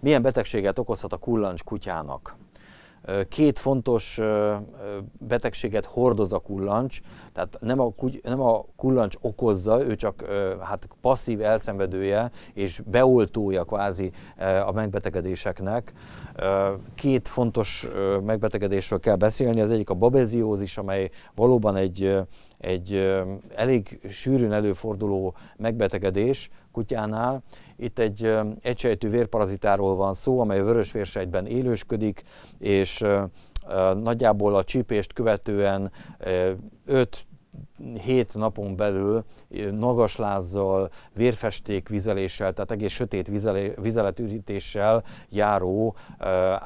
Milyen betegséget okozhat a kullancs kutyának? Két fontos betegséget hordoz a kullancs, tehát nem a, kuty, nem a kullancs okozza, ő csak hát passzív elszenvedője és beoltója kvázi a megbetegedéseknek. Két fontos megbetegedésről kell beszélni, az egyik a babeziózis, amely valóban egy, egy elég sűrűn előforduló megbetegedés kutyánál, itt egy egysejtű vérparazitáról van szó, amely a vörösvérsejtben élősködik, és nagyjából a csípést követően 5 hét napon belül magaslázzal, vérfesték vizeléssel, tehát egész sötét vizelé, vizeletürítéssel járó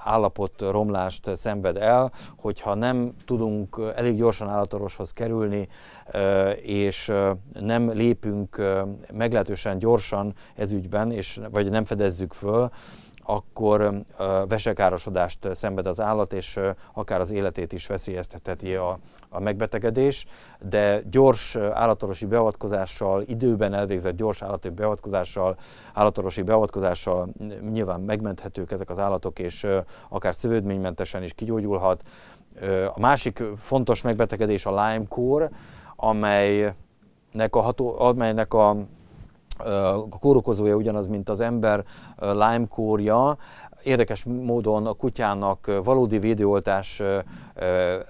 állapot romlást szenved el, hogyha nem tudunk elég gyorsan állatorvoshoz kerülni, és nem lépünk meglehetősen gyorsan ezügyben, és, vagy nem fedezzük föl, akkor vesekárosodást szenved az állat, és akár az életét is veszélyeztetheti a, a megbetegedés, de gyors állatorvosi beavatkozással, időben elvégzett gyors állati beavatkozással, állatorvosi beavatkozással mm, nyilván megmenthetők ezek az állatok, és akár szövődménymentesen is kigyógyulhat. A másik fontos megbetegedés a Lyme-kór, amelynek a, ható, amelynek a kórokozója ugyanaz, mint az ember lime kórja, érdekes módon a kutyának valódi védőoltás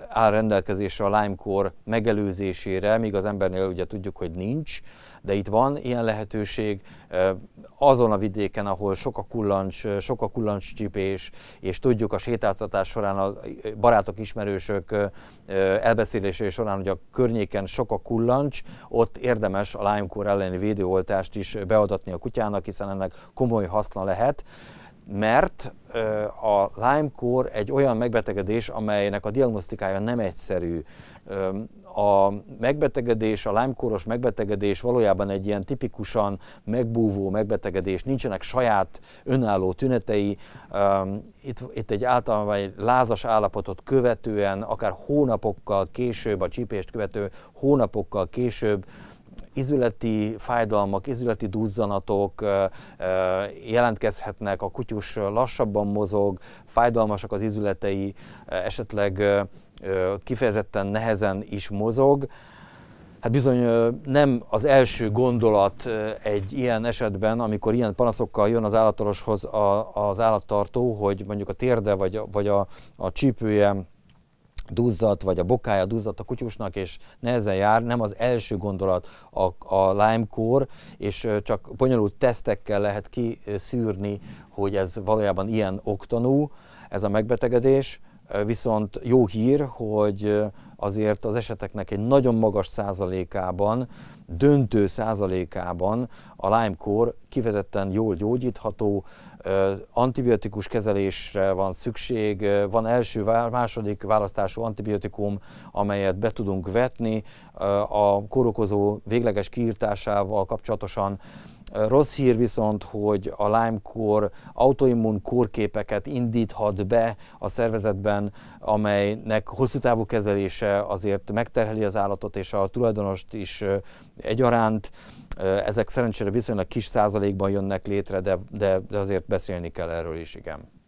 áll rendelkezésre a Lyme-kor megelőzésére, míg az embernél ugye tudjuk, hogy nincs, de itt van ilyen lehetőség. Azon a vidéken, ahol sok a kullancs, sok a kullancscsipés, és tudjuk a sétáltatás során a barátok, ismerősök elbeszélésé során, hogy a környéken sok a kullancs, ott érdemes a Lyme-kor elleni védőoltást is beadatni a kutyának, hiszen ennek komoly haszna lehet mert a Lyme-kór egy olyan megbetegedés, amelynek a diagnosztikája nem egyszerű. A megbetegedés, a Lyme-kóros megbetegedés valójában egy ilyen tipikusan megbúvó megbetegedés, nincsenek saját önálló tünetei, itt, itt egy általában egy lázas állapotot követően, akár hónapokkal később, a csípést követő hónapokkal később izületi fájdalmak, izületi duzzanatok jelentkezhetnek, a kutyus lassabban mozog, fájdalmasak az izületei, esetleg kifejezetten nehezen is mozog. Hát bizony nem az első gondolat egy ilyen esetben, amikor ilyen panaszokkal jön az állatorvoshoz az állattartó, hogy mondjuk a térde vagy, a vagy a, a csípője duzzadt, vagy a bokája duzzadt a kutyusnak, és nehezen jár, nem az első gondolat a, a Lyme-kór, és csak bonyolult tesztekkel lehet kiszűrni, hogy ez valójában ilyen oktanú, ez a megbetegedés, Viszont jó hír, hogy azért az eseteknek egy nagyon magas százalékában, döntő százalékában a Lyme-kór kivezetten jól gyógyítható, antibiotikus kezelésre van szükség, van első, második választású antibiotikum, amelyet be tudunk vetni a kórokozó végleges kiírtásával kapcsolatosan Rossz hír viszont, hogy a Lyme-kór autoimmun kórképeket indíthat be a szervezetben, amelynek hosszú távú kezelése azért megterheli az állatot és a tulajdonost is egyaránt. Ezek szerencsére viszonylag kis százalékban jönnek létre, de, de, de azért beszélni kell erről is, igen.